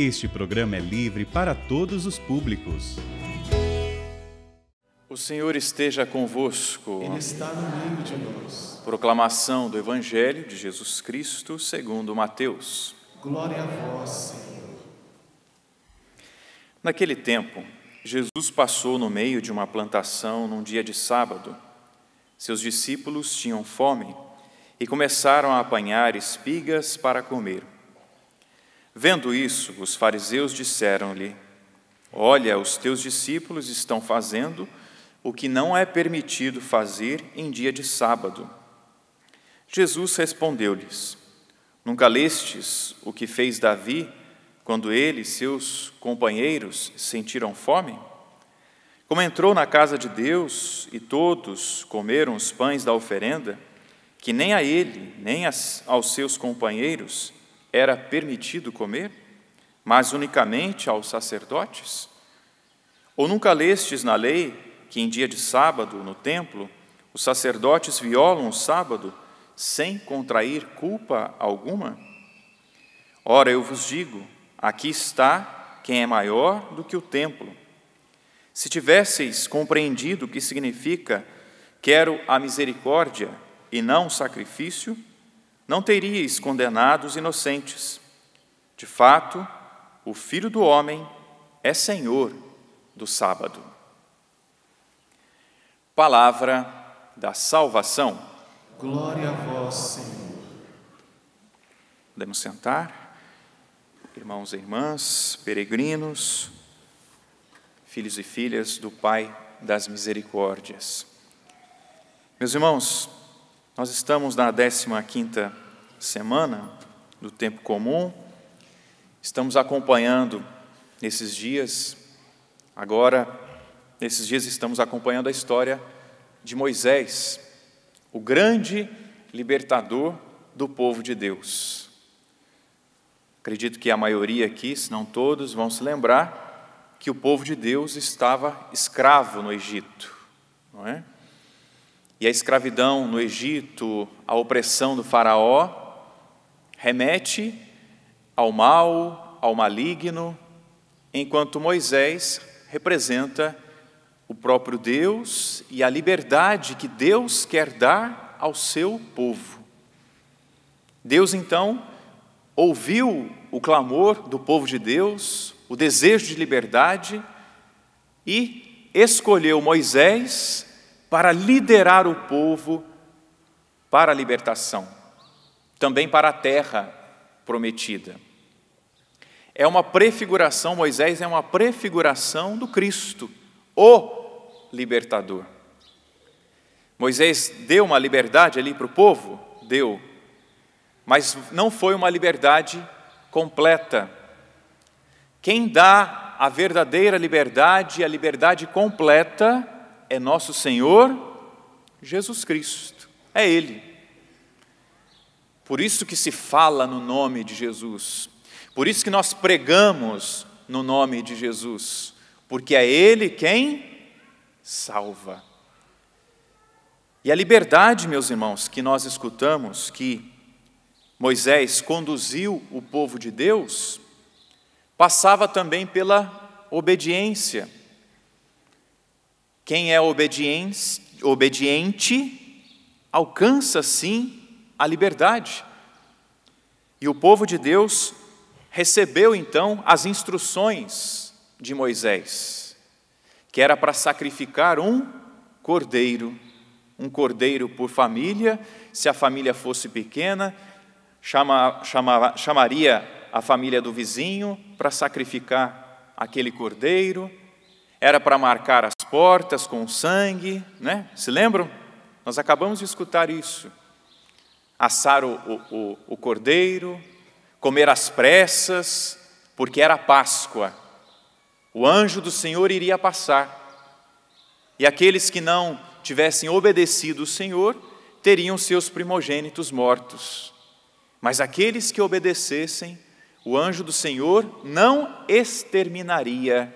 Este programa é livre para todos os públicos. O Senhor esteja convosco. Ele está no meio de nós. Proclamação do Evangelho de Jesus Cristo segundo Mateus. Glória a vós, Senhor. Naquele tempo, Jesus passou no meio de uma plantação num dia de sábado. Seus discípulos tinham fome e começaram a apanhar espigas para comer. Vendo isso, os fariseus disseram-lhe: Olha, os teus discípulos estão fazendo o que não é permitido fazer em dia de sábado. Jesus respondeu-lhes: Nunca lestes o que fez Davi quando ele e seus companheiros sentiram fome? Como entrou na casa de Deus e todos comeram os pães da oferenda, que nem a ele, nem aos seus companheiros, era permitido comer, mas unicamente aos sacerdotes? Ou nunca lestes na lei que em dia de sábado, no templo, os sacerdotes violam o sábado sem contrair culpa alguma? Ora, eu vos digo: aqui está quem é maior do que o templo. Se tivesseis compreendido o que significa quero a misericórdia e não o sacrifício, não teríeis condenado os inocentes. De fato, o Filho do Homem é Senhor do sábado. Palavra da salvação. Glória a vós, Senhor. Podemos sentar, irmãos e irmãs, peregrinos, filhos e filhas do Pai das Misericórdias. Meus irmãos, nós estamos na 15ª semana do tempo comum. Estamos acompanhando nesses dias agora nesses dias estamos acompanhando a história de Moisés, o grande libertador do povo de Deus. Acredito que a maioria aqui, se não todos, vão se lembrar que o povo de Deus estava escravo no Egito, não é? e a escravidão no Egito, a opressão do Faraó, remete ao mal, ao maligno, enquanto Moisés representa o próprio Deus e a liberdade que Deus quer dar ao seu povo. Deus então ouviu o clamor do povo de Deus, o desejo de liberdade e escolheu Moisés para liderar o povo para a libertação, também para a terra prometida. É uma prefiguração, Moisés é uma prefiguração do Cristo, o libertador. Moisés deu uma liberdade ali para o povo? Deu. Mas não foi uma liberdade completa. Quem dá a verdadeira liberdade, a liberdade completa, é nosso Senhor Jesus Cristo. É Ele. Por isso que se fala no nome de Jesus. Por isso que nós pregamos no nome de Jesus. Porque é Ele quem salva. E a liberdade, meus irmãos, que nós escutamos que Moisés conduziu o povo de Deus, passava também pela obediência. Quem é obediente, alcança sim a liberdade. E o povo de Deus recebeu então as instruções de Moisés, que era para sacrificar um cordeiro, um cordeiro por família, se a família fosse pequena, chama, chama, chamaria a família do vizinho para sacrificar aquele cordeiro, era para marcar a portas com sangue, né? Se lembram? Nós acabamos de escutar isso. Assar o, o, o cordeiro, comer às pressas, porque era Páscoa. O anjo do Senhor iria passar. E aqueles que não tivessem obedecido o Senhor teriam seus primogênitos mortos. Mas aqueles que obedecessem, o anjo do Senhor não exterminaria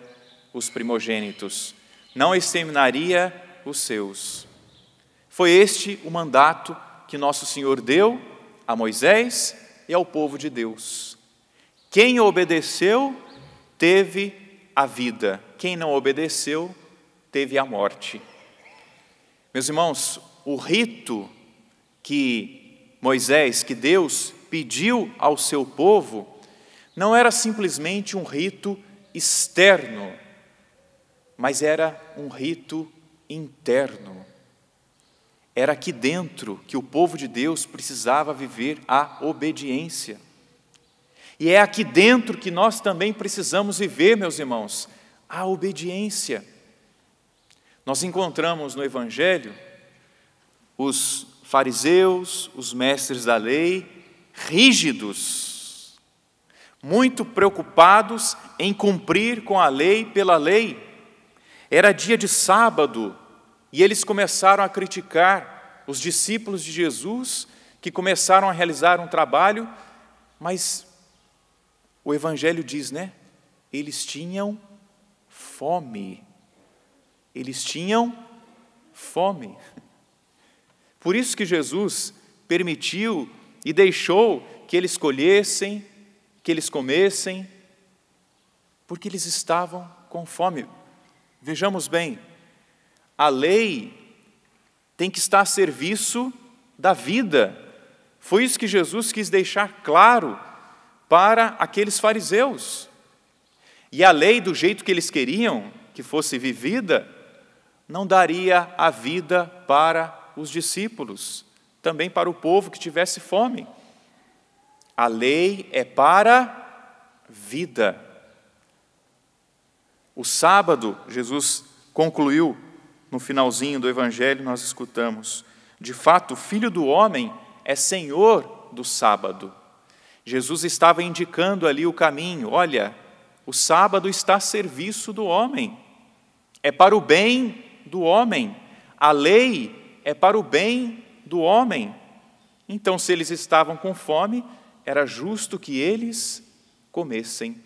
os primogênitos, não exterminaria os seus. Foi este o mandato que nosso Senhor deu a Moisés e ao povo de Deus. Quem obedeceu teve a vida, quem não obedeceu teve a morte. Meus irmãos, o rito que Moisés, que Deus pediu ao seu povo, não era simplesmente um rito externo mas era um rito interno. Era aqui dentro que o povo de Deus precisava viver a obediência. E é aqui dentro que nós também precisamos viver, meus irmãos, a obediência. Nós encontramos no Evangelho os fariseus, os mestres da lei, rígidos, muito preocupados em cumprir com a lei pela lei era dia de sábado e eles começaram a criticar os discípulos de Jesus, que começaram a realizar um trabalho, mas o Evangelho diz, né? Eles tinham fome. Eles tinham fome. Por isso que Jesus permitiu e deixou que eles colhessem, que eles comessem, porque eles estavam com fome. Vejamos bem, a lei tem que estar a serviço da vida. Foi isso que Jesus quis deixar claro para aqueles fariseus. E a lei, do jeito que eles queriam que fosse vivida, não daria a vida para os discípulos, também para o povo que tivesse fome. A lei é para vida. O sábado, Jesus concluiu no finalzinho do Evangelho, nós escutamos: de fato, o filho do homem é senhor do sábado. Jesus estava indicando ali o caminho: olha, o sábado está a serviço do homem, é para o bem do homem, a lei é para o bem do homem. Então, se eles estavam com fome, era justo que eles comessem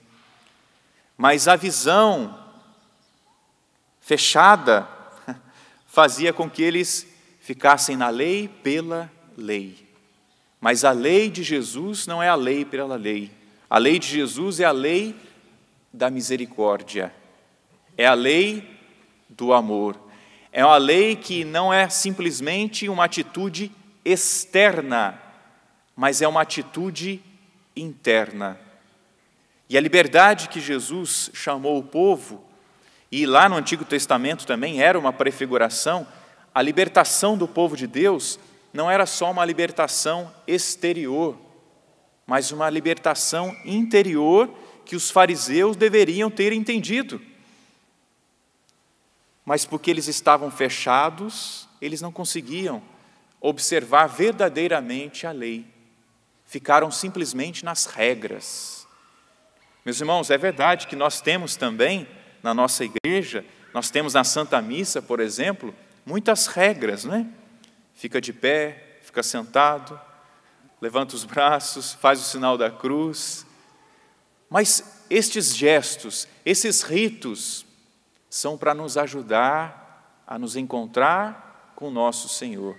mas a visão fechada fazia com que eles ficassem na lei pela lei. Mas a lei de Jesus não é a lei pela lei. A lei de Jesus é a lei da misericórdia. É a lei do amor. É uma lei que não é simplesmente uma atitude externa, mas é uma atitude interna. E a liberdade que Jesus chamou o povo, e lá no Antigo Testamento também era uma prefiguração, a libertação do povo de Deus não era só uma libertação exterior, mas uma libertação interior que os fariseus deveriam ter entendido. Mas porque eles estavam fechados, eles não conseguiam observar verdadeiramente a lei. Ficaram simplesmente nas regras. Meus irmãos, é verdade que nós temos também na nossa igreja, nós temos na Santa Missa, por exemplo, muitas regras, né? Fica de pé, fica sentado, levanta os braços, faz o sinal da cruz. Mas estes gestos, esses ritos, são para nos ajudar a nos encontrar com o nosso Senhor.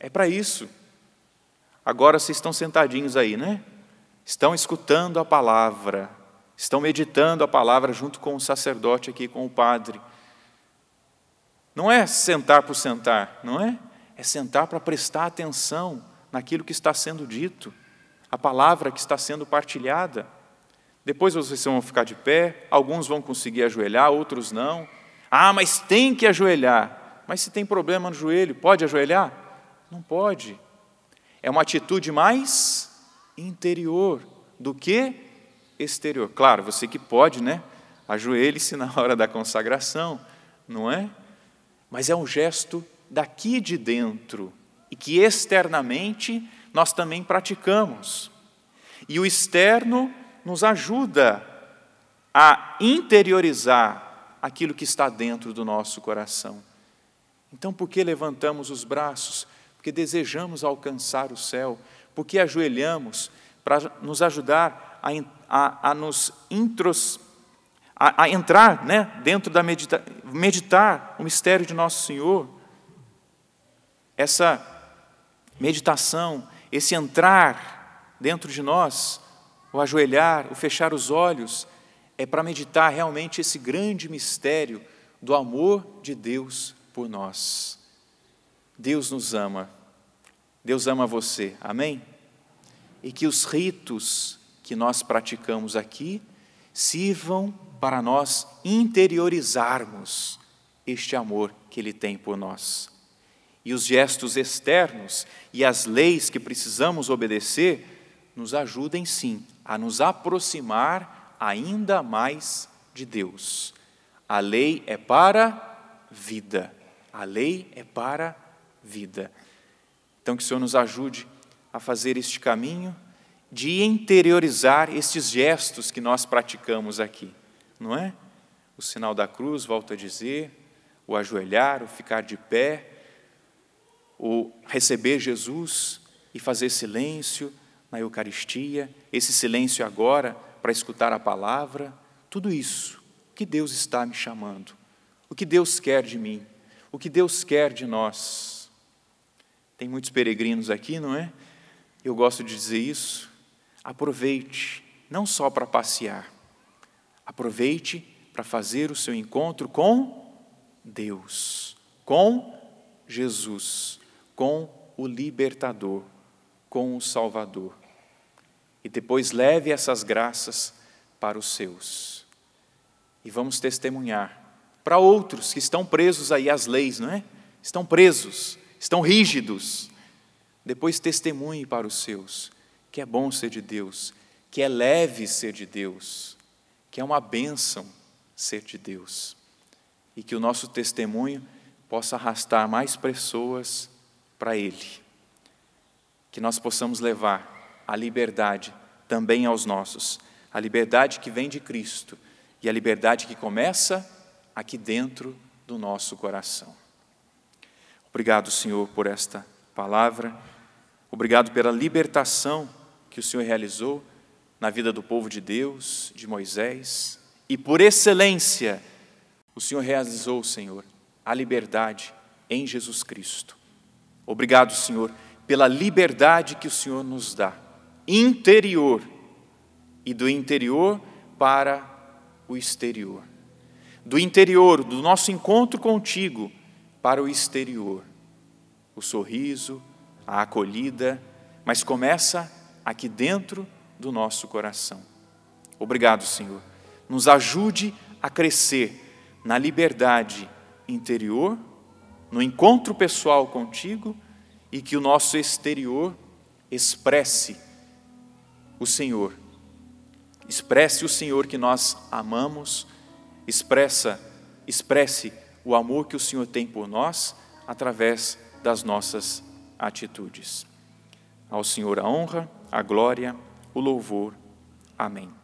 É para isso. Agora vocês estão sentadinhos aí, né? estão escutando a palavra, estão meditando a palavra junto com o sacerdote aqui, com o padre. Não é sentar por sentar, não é? É sentar para prestar atenção naquilo que está sendo dito, a palavra que está sendo partilhada. Depois vocês vão ficar de pé, alguns vão conseguir ajoelhar, outros não. Ah, mas tem que ajoelhar. Mas se tem problema no joelho, pode ajoelhar? Não pode. É uma atitude mais interior do que exterior. Claro, você que pode, né? Ajoelhe-se na hora da consagração, não é? Mas é um gesto daqui de dentro e que externamente nós também praticamos. E o externo nos ajuda a interiorizar aquilo que está dentro do nosso coração. Então, por que levantamos os braços? Porque desejamos alcançar o céu, porque ajoelhamos para nos ajudar a, a, a nos intros, a, a, entrar né, dentro da medita, meditar o mistério de nosso Senhor. Essa meditação, esse entrar dentro de nós, o ajoelhar, o fechar os olhos, é para meditar realmente esse grande mistério do amor de Deus por nós. Deus nos ama. Deus ama você, amém? E que os ritos que nós praticamos aqui sirvam para nós interiorizarmos este amor que Ele tem por nós. E os gestos externos e as leis que precisamos obedecer nos ajudem, sim, a nos aproximar ainda mais de Deus. A lei é para vida. A lei é para vida. Então, que o Senhor nos ajude a fazer este caminho de interiorizar estes gestos que nós praticamos aqui, não é? O sinal da cruz, volto a dizer, o ajoelhar, o ficar de pé, o receber Jesus e fazer silêncio na Eucaristia, esse silêncio agora para escutar a palavra, tudo isso, o que Deus está me chamando, o que Deus quer de mim, o que Deus quer de nós. Tem muitos peregrinos aqui, não é? Eu gosto de dizer isso. Aproveite, não só para passear, aproveite para fazer o seu encontro com Deus, com Jesus, com o Libertador, com o Salvador. E depois leve essas graças para os seus. E vamos testemunhar para outros que estão presos aí às leis, não é? Estão presos estão rígidos. Depois testemunhe para os seus que é bom ser de Deus, que é leve ser de Deus, que é uma bênção ser de Deus. E que o nosso testemunho possa arrastar mais pessoas para Ele. Que nós possamos levar a liberdade também aos nossos, a liberdade que vem de Cristo e a liberdade que começa aqui dentro do nosso coração. Obrigado, Senhor, por esta palavra. Obrigado pela libertação que o Senhor realizou na vida do povo de Deus, de Moisés. E por excelência, o Senhor realizou, Senhor, a liberdade em Jesus Cristo. Obrigado, Senhor, pela liberdade que o Senhor nos dá, interior e do interior para o exterior. Do interior, do nosso encontro contigo, para o exterior, o sorriso, a acolhida, mas começa aqui dentro do nosso coração. Obrigado, Senhor. Nos ajude a crescer na liberdade interior, no encontro pessoal contigo e que o nosso exterior expresse o Senhor. Expresse o Senhor que nós amamos, expressa, expresse o amor que o Senhor tem por nós através das nossas atitudes. Ao Senhor a honra, a glória, o louvor. Amém.